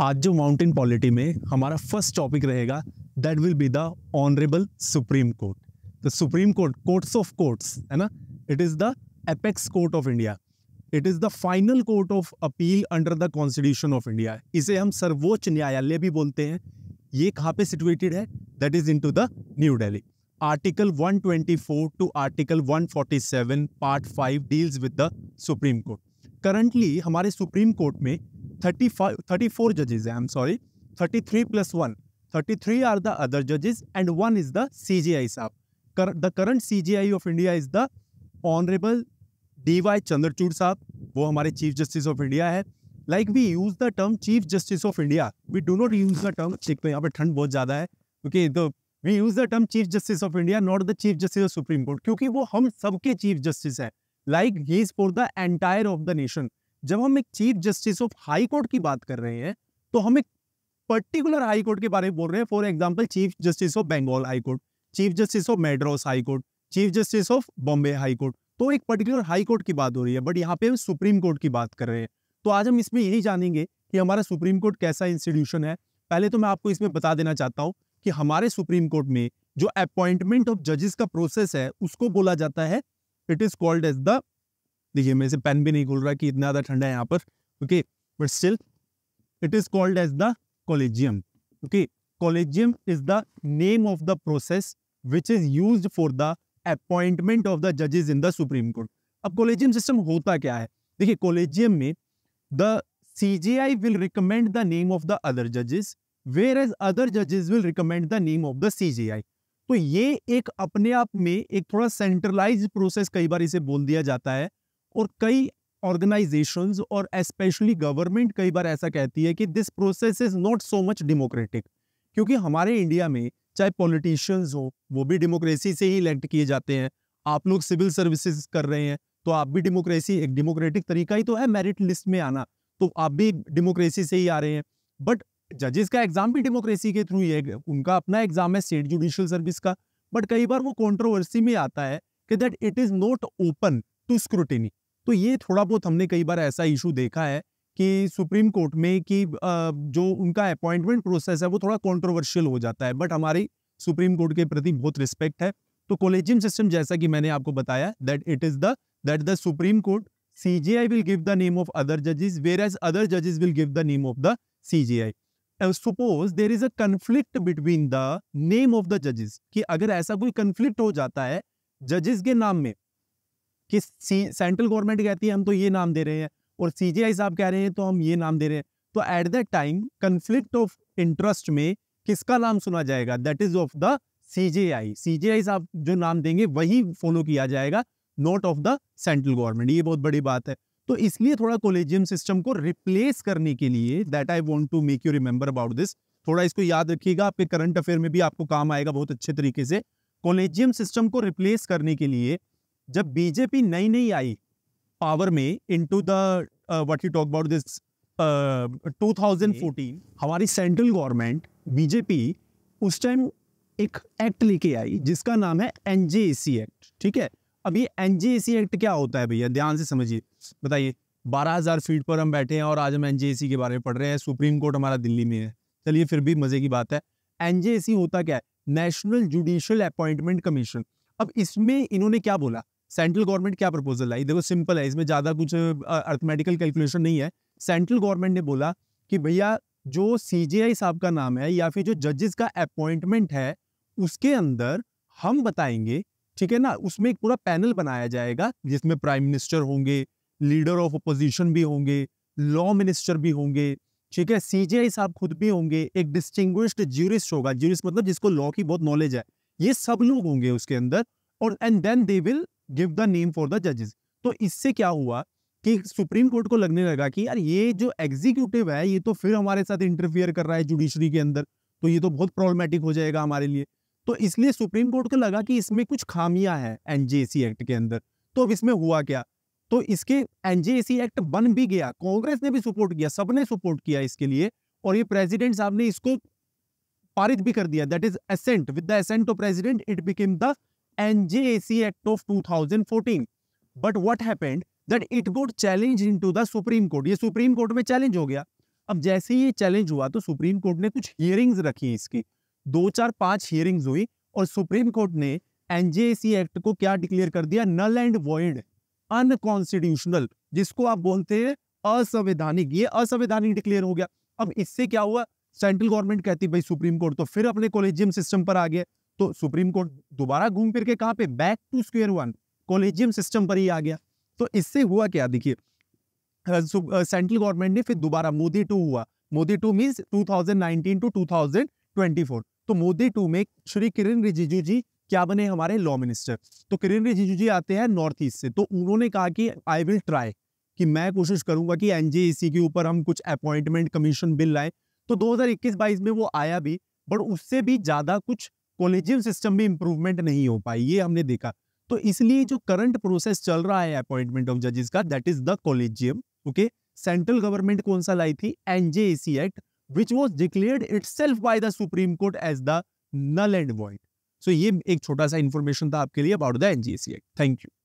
आज जो mountain polity में हमारा फर्स्ट टॉपिक रहेगा that will be the honourable supreme court the supreme court courts of courts है ना it is the apex court of India it is the final court of appeal under the constitution of India इसे हम सर्वोच्च न्यायालय भी बोलते हैं ये कहाँ पे सिचुएटेड है that is in to the new Delhi article 124 to article 147 part 5 deals with the supreme court currently हमारे सुप्रीम कोर्ट में थर्टी फाइव थर्टी फोर जजेज है I am sorry thirty three plus one thirty three are the other जजेज and one is the C J I साहब the current C J I of India is the honourable D Y Chandrachud साहब वो हमारे chief justice of India है like we use the term chief justice of India we do not use the term एक तो यहाँ पर ठंड बहुत ज़्यादा है क्योंकि तो we use the term chief justice of India not the chief justice of supreme court क्योंकि वो हम सबके चीफ जस्टिस है like he is for the entire of the nation जब हम एक chief justice of high court की बात कर रहे हैं तो हम एक पर्टिकुलर हाई कोर्ट के बारे में बोल रहे हैं for example chief justice of Bengal high court chief justice of Madras high court chief justice of Bombay high court तो एक पर्टिकुलर हाई कोर्ट की बात हो रही है बट यहाँ पे हम सुप्रीम कोर्ट की बात कर रहे हैं तो आज हम इसमें यही जानेंगे कि हमारा सुप्रीम कोर्ट कैसा इंस्टीट्यूशन है पहले तो मैं आपको इसमें बता देना चाहता हूँ कि हमारे सुप्रीम कोर्ट में जो अपॉइंटमेंट ऑफ जजेस का प्रोसेस है उसको बोला जाता है it is called as the देखिए मेरे से पेन भी नहीं खुल रहा कि इतना ज़्यादा ठंडा है यहाँ पर okay but still it is called as the collegium okay collegium is the name of the process which is use for the appointment of the जजेज in the supreme court अब कॉलेजियम सिस्टम होता क्या है देखिए collegium में the C J I will recommend the name of the other जजेस where as other जजेस will recommend the name of the C J आई तो ये एक अपने आप में एक थोड़ा सेंट्रलाइज प्रोसेस कई बार इसे बोल दिया जाता है और कई ऑर्गेनाइजेशन और स्पेशली गवर्नमेंट कई बार ऐसा कहती है कि this process is not so much democratic क्योंकि हमारे इंडिया में चाहे पॉलिटिशियंस हो वो भी डेमोक्रेसी से ही इलेक्ट किए जाते हैं आप लोग सिविल सर्विसेज कर रहे हैं तो आप भी डेमोक्रेसी एक डेमोक्रेटिक तरीका ही तो है मेरिट लिस्ट में आना तो आप भी डेमोक्रेसी से ही आ रहे हैं बट जजेस का एग्जाम भी डेमोक्रेसी के थ्रू ही है उनका अपना एग्जाम है स्टेट जुडिशियल सर्विस का बट कई बार वो कॉन्ट्रोवर्सी में आता है कि that it is not open to scrutiny तो ये थोड़ा बहुत हमने कई बार ऐसा इशू देखा है कि सुप्रीम कोर्ट में कि जो उनका अपॉइंटमेंट प्रोसेस है वो थोड़ा कॉन्ट्रोवर्शियल हो जाता है बट हमारी सुप्रीम कोर्ट के प्रति बहुत रिस्पेक्ट है तो कॉलेजियम सिस्टम जैसा कि मैंने आपको बताया that it is the that the supreme Court CJI will give the name of other judges, whereas other judges will give the name of the CJI. Uh, suppose there is a conflict between the name of the जजेस कि अगर ऐसा कोई conflict हो जाता है जजेस के नाम में कि सेंट्रल गवर्नमेंट कहती है हम तो ये नाम दे रहे हैं और सी साहब कह रहे हैं तो हम ये नाम दे रहे हैं तो at that time conflict of interest में किसका नाम सुना जाएगा that is of the C J I C J I साहब जो नाम देंगे वही फॉलो किया जाएगा not of the central government ये बहुत बड़ी बात है तो इसलिए थोड़ा कोलेजियम सिस्टम को रिप्लेस करने के लिए that I want to make you remember about this थोड़ा इसको याद रखिएगा आपके करंट अफेयर में भी आपको काम आएगा बहुत अच्छे तरीके से कोलेजियम सिस्टम को रिप्लेस करने के लिए जब बीजेपी नई नई आई पावर में into the what you talk about this 2014 हमारी सेंट्रल गवर्नमेंट बीजेपी उस टाइम एक एक्ट लेके आई जिसका नाम है एन एक्ट ठीक है अब ये एन एक्ट क्या होता है भैया ध्यान से समझिए बताइए 12000 फीट पर हम बैठे हैं और आज हम एन के बारे में पढ़ रहे हैं सुप्रीम कोर्ट हमारा दिल्ली में है चलिए फिर भी मज़े की बात है एन होता क्या है नेशनल जुडिशियल अपॉइंटमेंट कमीशन अब इसमें इन्होंने क्या बोला सेंट्रल गवर्नमेंट क्या प्रपोजल लाई देखो सिंपल है इसमें ज़्यादा कुछ अर्थमेटिकल कैलकुलेशन नहीं है सेंट्रल गवर्नमेंट ने बोला कि भैया जो सी साहब का नाम है या फिर जो जजेस का अपॉइंटमेंट है उसके अंदर हम बताएंगे ठीक है ना उसमें एक पूरा पैनल बनाया जाएगा जिसमें प्राइम मिनिस्टर होंगे लीडर ऑफ अपोजिशन भी होंगे लॉ मिनिस्टर भी होंगे ठीक है आई साहब खुद भी होंगे एक डिस्टिंग्विश्ड ज्यूरिस्ट होगा ज्यूरिस्ट मतलब जिसको लॉ की बहुत नॉलेज है ये सब लोग होंगे उसके अंदर और and then they will give the name for the जजेस तो इससे क्या हुआ कि सुप्रीम कोर्ट को लगने लगा कि यार ये जो एग्जीक्यूटिव है ये तो फिर हमारे साथ इंटरफियर कर रहा है जुडिशरी के अंदर तो ये तो बहुत प्रॉब्लमेटिक हो जाएगा हमारे लिए तो इसलिए सुप्रीम कोर्ट को लगा कि इसमें कुछ खामियां हैं एनजेसी एक्ट के अंदर तो अब इसमें हुआ क्या तो इसके एनजेसी एक्ट बन भी गया कांग्रेस ने भी सपोर्ट किया सबने सपोर्ट किया इसके लिए और ये प्रेसिडेंट साहब ने इसको पारित भी कर दिया that is assent with the assent of president it became the NJAC Act of 2014. But what happened that it got challenged into the Supreme Court. ये Supreme Court में challenge हो गया अब जैसे ही ये challenge हुआ तो Supreme Court ने कुछ hearings रखी इसकी दो चार पांच hearings हुई और Supreme Court ने एनजेएसी एक्ट को क्या डिक्लेयर कर दिया नल एंड वॉइड अनकॉन्स्टिट्यूशनल जिसको आप बोलते हैं असंवैधानिक ये असंवैधानिक डिक्लेयर हो गया अब इससे क्या हुआ सेंट्रल गवर्नमेंट कहती भाई सुप्रीम कोर्ट तो फिर अपने कॉलेजियम सिस्टम पर आ गया तो सुप्रीम कोर्ट दोबारा घूम फिर के कहाँ पे back to square one collegium system पर ही आ गया तो इससे हुआ क्या देखिए सेंट्रल गवर्नमेंट ने फिर दोबारा मोदी टू हुआ Modi two means 2019 two two तो मोदी टू में श्री किरण रिजिजू जी क्या बने हमारे लॉ मिनिस्टर तो किरण रिजिजू जी आते हैं नॉर्थ ईस्ट से तो उन्होंने कहा कि आई विल ट्राई कि मैं कोशिश करूंगा कि एन के ऊपर हम कुछ अपॉइंटमेंट कमीशन बिल लाएं तो 2021-22 में वो आया भी बट उससे भी ज़्यादा कुछ कॉलेजियम सिस्टम में इंप्रूवमेंट नहीं हो पाई ये हमने देखा तो इसलिए जो करंट प्रोसेस चल रहा है अपॉइंटमेंट ऑफ जजेस का that is the collegium okay central government कौन सा लाई थी NJAC act which was declared itself by the supreme court as the null and void so ये एक छोटा सा इन्फॉर्मेशन था आपके लिए about the NJAC act thank you